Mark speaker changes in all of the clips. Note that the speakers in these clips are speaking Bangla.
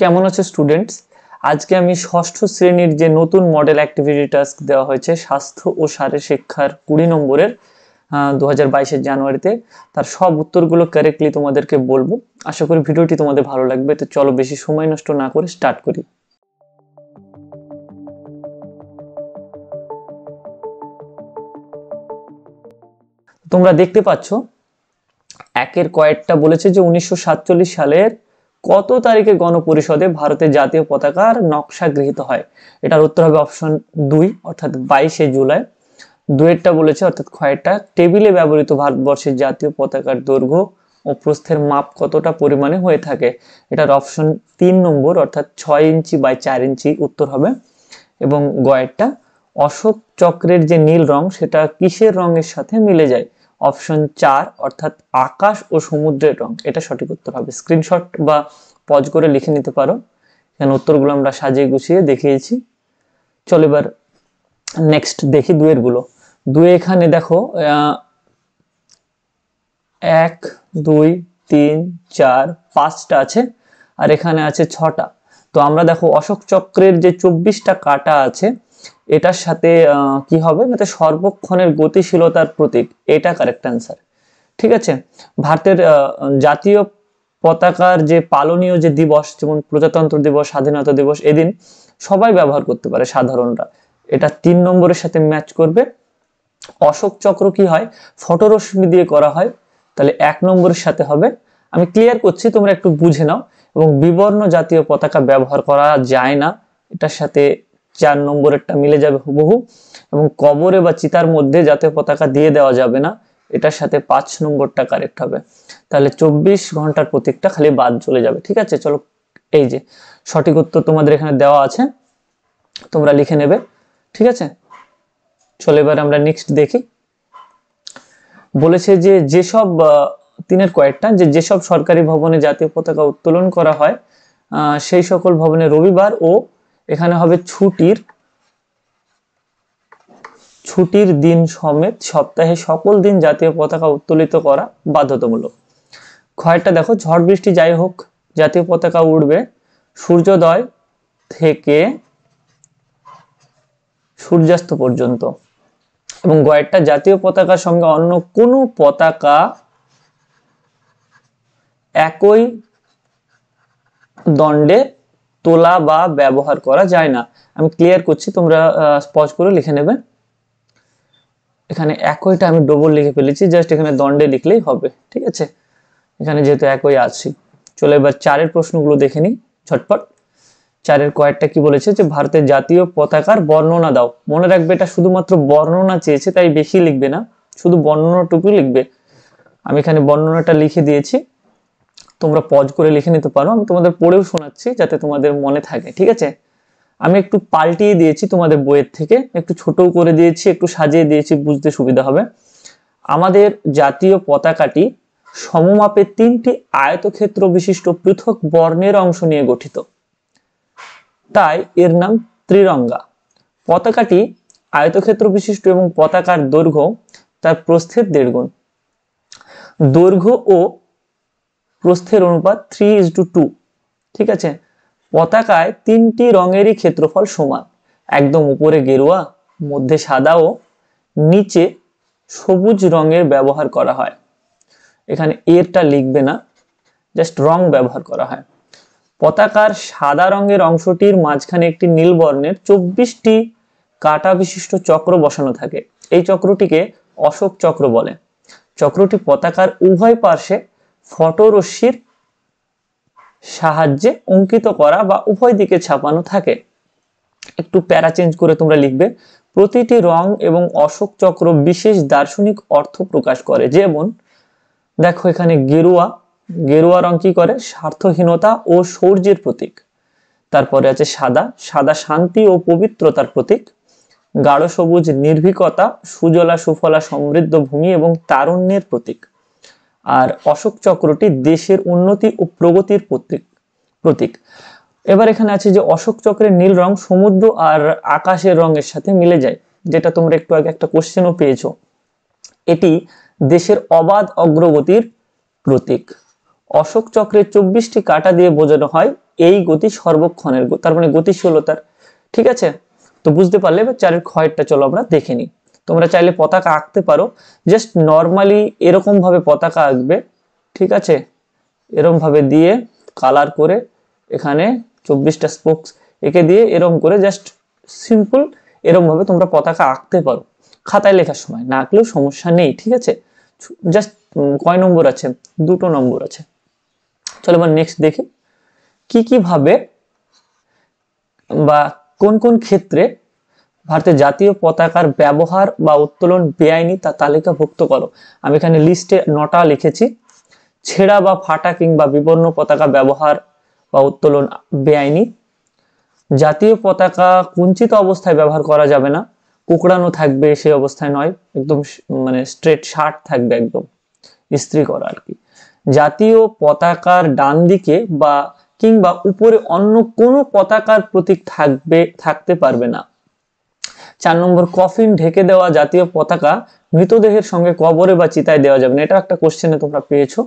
Speaker 1: কেমন আছে স্টুডেন্টস আজকে আমি ষষ্ঠ শ্রেণীর যে নতুন মডেল অ্যাক্টিভিটি টাস্ক দেওয়া হয়েছে স্বাস্থ্য ও শারীর শিক্ষার কুড়ি নম্বরের দু হাজার জানুয়ারিতে তার সব উত্তরগুলো কারেক্টলি তোমাদেরকে বলবো আশা করি ভিডিওটি তোমাদের ভালো লাগবে তো চলো বেশি সময় নষ্ট না করে স্টার্ট করি তোমরা দেখতে পাচ্ছ একের কয়েকটা বলেছে যে উনিশশো সালের কত তারিখে গণপরিষদে ভারতের জাতীয় পতাকার নকশা গৃহীত হয় এটার উত্তর হবে অপশন দুই অর্থাৎ বাইশে জুলাই দুয়েরটা বলেছে অর্থাৎ খয়েরটা টেবিলে ব্যবহৃত ভারতবর্ষের জাতীয় পতাকার দৈর্ঘ্য ও প্রস্থের মাপ কতটা পরিমাণে হয়ে থাকে এটার অপশন তিন নম্বর অর্থাৎ ছয় ইঞ্চি বাই চার ইঞ্চি উত্তর হবে এবং গয়েরটা অশোক চক্রের যে নীল রং সেটা কিসের রঙের সাথে মিলে যায় অপশন চার অর্থাৎ আকাশ ও সমুদ্রের রং এটা সঠিক উত্তর হবে স্ক্রিনশট বা পজ করে লিখে নিতে পারো এখানে উত্তরগুলো আমরা সাজিয়ে গুছিয়ে দেখিয়েছি চলো এবার নেক্সট দেখি দুয়ের গুলো দুয়ে এখানে দেখো এক দুই তিন চার পাঁচটা আছে আর এখানে আছে ছটা তো আমরা দেখো অশোক চক্রের যে চব্বিশটা কাটা আছে এটার সাথে কি হবে না মানে সর্বক্ষণের গতিশীলতার প্রতীক এটা কারেক্ট অ্যান্সার ঠিক আছে ভারতের জাতীয় পতাকার যে পালনীয় যে দিবস যেমন প্রজাতন্ত্র দিবস স্বাধীনতা দিবস এদিন সবাই ব্যবহার করতে পারে সাধারণরা এটা তিন নম্বরের সাথে ম্যাচ করবে অশোক চক্র কি হয় ফটোরশ্মি দিয়ে করা হয় তাহলে এক নম্বরের সাথে হবে আমি ক্লিয়ার করছি তোমরা একটু বুঝে নাও এবং বিবর্ণ জাতীয় পতাকা ব্যবহার করা যায় না এটার সাথে চার নম্বরেরটা মিলে যাবে হুবহু এবং কবরে বা চিতার মধ্যে যাতে পতাকা দিয়ে দেওয়া যাবে না এটার সাথে পাঁচ নম্বরটা কারেক্ট হবে তাহলে চব্বিশ ঘন্টার প্রতীকটা খালি বাদ চলে যাবে ঠিক আছে চলো এই যে সঠিক উত্তর তোমাদের এখানে দেওয়া আছে তোমরা লিখে নেবে ঠিক আছে চলে এবার আমরা নেক্সট দেখি বলেছে যে যেসব তিনের কয়েকটা যে যেসব সরকারি ভবনে জাতীয় পতাকা উত্তোলন করা হয় সেই সকল ভবনে রবিবার ও এখানে হবে ছুটির ছুটির দিন সমেত সপ্তাহে সকল দিন জাতীয় পতাকা উত্তোলিত করা বাধ্যতামূলক ক্ষয়টা দেখো ঝড় বৃষ্টি যাই হোক জাতীয় পতাকা উঠবে সূর্যোদয় থেকে সূর্যাস্ত পর্যন্ত এবং গয়েরটা জাতীয় পতাকার সঙ্গে অন্য কোনো পতাকা একই দণ্ডে তোলা বা ব্যবহার করা যায় না আমি ক্লিয়ার করছি তোমরা স্পজ করে লিখে নেবে এখানে একইটা আমি ডবল লিখে ফেলেছি জাস্ট এখানে দণ্ডে লিখলেই হবে ঠিক আছে এখানে যেহেতু একই আছি চলে এবার চারের প্রশ্নগুলো দেখে নিই ঝটপট চারের কয়েকটা কি বলেছে যে ভারতের জাতীয় পতাকার বর্ণনা দাও মনে রাখবে এটা শুধুমাত্র বর্ণনা চেয়েছে তাই বেশি লিখবে না শুধু বর্ণনাটুকু লিখবে আমি এখানে বর্ণনাটা লিখে দিয়েছি তোমরা পজ করে লিখে নিতে পারো আমি তোমাদের পড়েও শোনাচ্ছি যাতে তোমাদের মনে থাকে ঠিক আছে আমি একটু পাল্টিয়ে দিয়েছি তোমাদের বইয়ের থেকে একটু ছোট করে দিয়েছি একটু সাজিয়ে দিয়েছি বুঝতে সুবিধা হবে আমাদের জাতীয় পতাকাটি সমমাপে তিনটি আয়তক্ষেত্র বিশিষ্ট পৃথক বর্ণের অংশ নিয়ে গঠিত তাই এর নাম ত্রিরঙ্গা পতাকাটি আয়তক্ষেত্র বিশিষ্ট এবং পতাকার দৈর্ঘ্য তার প্রস্থের দেড় গুণ দৈর্ঘ্য ও প্রস্থের অনুপাত থ্রি ইজ টু টু ঠিক আছে পতাকায় তিনটি রঙেরই ক্ষেত্রফল সমান একদম উপরে গেরুয়া মধ্যে সাদা ও নিচে সবুজ রঙের ব্যবহার করা হয় এখানে এরটা লিখবে না জাস্ট রং ব্যবহার করা হয় পতাকার সাদা রঙের অংশটির মাঝখানে একটি নীল বর্ণের চব্বিশটি কাটা বিশিষ্ট চক্র বসানো থাকে এই চক্রটিকে অশোক চক্র বলে চক্রটি পতাকার উভয় পার্শ্বে ফটোরশ্মির সাহায্যে অঙ্কিত করা বা উভয় দিকে ছাপানো থাকে একটু প্যারা চেঞ্জ করে তোমরা লিখবে প্রতিটি রং এবং অশোক চক্র বিশেষ দার্শনিক অর্থ প্রকাশ করে যেমন দেখো এখানে গেরুয়া গেরুয়া রং কি করে স্বার্থহীনতা ও শৌর্যের প্রতীক তারপরে আছে সাদা সাদা শান্তি ও পবিত্রতার প্রতীক গাঢ় সবুজ নির্ভীকতা সুজলা সুফলা সমৃদ্ধ ভূমি এবং তারুণ্যের প্রতীক আর অশোক চক্রটি দেশের উন্নতি ও প্রগতির প্রতীক প্রতীক এবার এখানে আছে যে অশোক চক্রের নীল রং সমুদ্র আর আকাশের রঙের সাথে মিলে যায় যেটা তোমরা একটু আগে একটা কোশ্চেনও পেয়েছো এটি দেশের অবাধ অগ্রগতির প্রতীক অশোক চক্রের চব্বিশটি কাটা দিয়ে বোঝানো হয় এই গতি সর্বক্ষণের তার মানে গতিশীলতার ঠিক আছে তো বুঝতে পারলে এবার চারের ক্ষয়েরটা চলো আমরা দেখে নিই তোমরা চাইলে পতাকা আঁকতে পারো জাস্ট নর্মালি এরকমভাবে পতাকা আঁকবে ঠিক আছে এরমভাবে দিয়ে কালার করে এখানে চব্বিশটা স্পোক্স একে দিয়ে এরম করে জাস্ট সিম্পল এরমভাবে তোমরা পতাকা আঁকতে পারো খাতায় লেখার সময় না আঁকলেও সমস্যা নেই ঠিক আছে জাস্ট কয় নম্বর আছে দুটো নম্বর আছে চলো এবার নেক্সট দেখি কি কীভাবে বা কোন কোন ক্ষেত্রে ভারতের জাতীয় পতাকার ব্যবহার বা উত্তোলন বেআইনি তা তালিকাভুক্ত করো আমি এখানে লিস্টে নটা লিখেছি ছেঁড়া বা ফাটা কিংবা বিবর্ণ পতাকা ব্যবহার বা উত্তোলন বেআইনি জাতীয় পতাকা কুঞ্চিত অবস্থায় ব্যবহার করা যাবে না কুকড়ানো থাকবে সেই অবস্থায় নয় একদম মানে স্ট্রেট শার্ট থাকবে একদম ইস্ত্রি করা আর কি জাতীয় পতাকার ডান দিকে বা কিংবা উপরে অন্য কোনো পতাকার প্রতীক থাকবে থাকতে পারবে না চার নম্বর কফিন ঢেকে দেওয়া জাতীয় পতাকা মৃতদেহের সঙ্গে কবরে বা চিতায় দেওয়া যাবে না এটা একটা কোশ্চেনে তোমরা পেয়েছো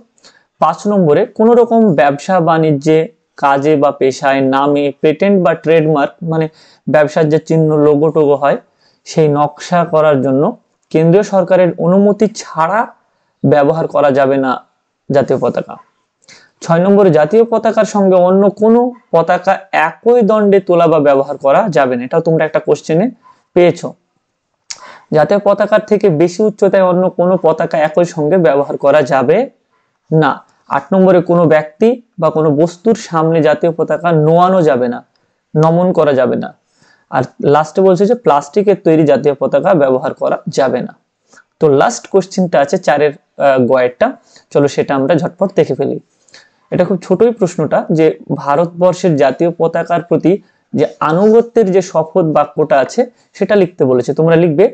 Speaker 1: পাঁচ নম্বরে কোনো রকম ব্যবসা বাণিজ্যে কাজে বা পেশায় নামে পেটেন্ট বা ট্রেডমার্ক মানে ব্যবসার যে চিহ্ন লোগো টোগো হয় সেই নকশা করার জন্য কেন্দ্রীয় সরকারের অনুমতি ছাড়া ব্যবহার করা যাবে না জাতীয় পতাকা ছয় নম্বরে জাতীয় পতাকার সঙ্গে অন্য কোনো পতাকা একই দণ্ডে তোলা বা ব্যবহার করা যাবে না এটাও তোমরা একটা কোশ্চেনে পেয়েছ জাতীয় পতাকার থেকে বেশি উচ্চতায় অন্য কোনো পতাকা একই সঙ্গে ব্যবহার করা যাবে না আট নম্বরে কোনো ব্যক্তি বা কোনো বস্তুর সামনে জাতীয় পতাকা নোয়ানো যাবে না নমন করা যাবে না আর লাস্টে বলছে যে প্লাস্টিকের তৈরি জাতীয় পতাকা ব্যবহার করা যাবে না তো লাস্ট কোশ্চিনটা আছে চারের গয়েরটা চলো সেটা আমরা ঝটপট দেখে ফেলি এটা খুব ছোটই প্রশ্নটা যে ভারতবর্ষের জাতীয় পতাকার প্রতি যে আনুগত্যের যে শপথ বাক্যটা আছে সেটা লিখতে বলেছে তোমরা লিখবে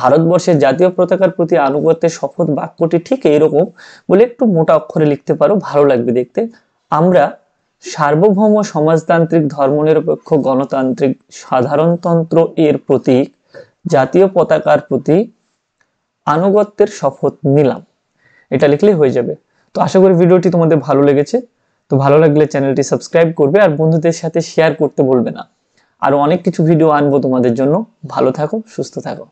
Speaker 1: ভারতবর্ষের জাতীয় পতাকার প্রতি আনুগত্যের শপথ বাক্যটি ঠিক এইরকম বলে একটু মোটা অক্ষরে লিখতে পারো ভালো লাগবে দেখতে আমরা সার্বভৌম সমাজতান্ত্রিক ধর্মনিরপেক্ষ গণতান্ত্রিক সাধারণতন্ত্র এর প্রতীক জাতীয় পতাকার প্রতি আনুগত্যের শপথ নিলাম এটা লিখলেই হয়ে যাবে তো আশা করি ভিডিওটি তোমাদের ভালো লেগেছে তো ভালো লাগলে চ্যানেলটি সাবস্ক্রাইব করবে আর বন্ধুদের সাথে শেয়ার করতে বলবে না আরও অনেক কিছু ভিডিও আনবো তোমাদের জন্য ভালো থাকো সুস্থ থাকো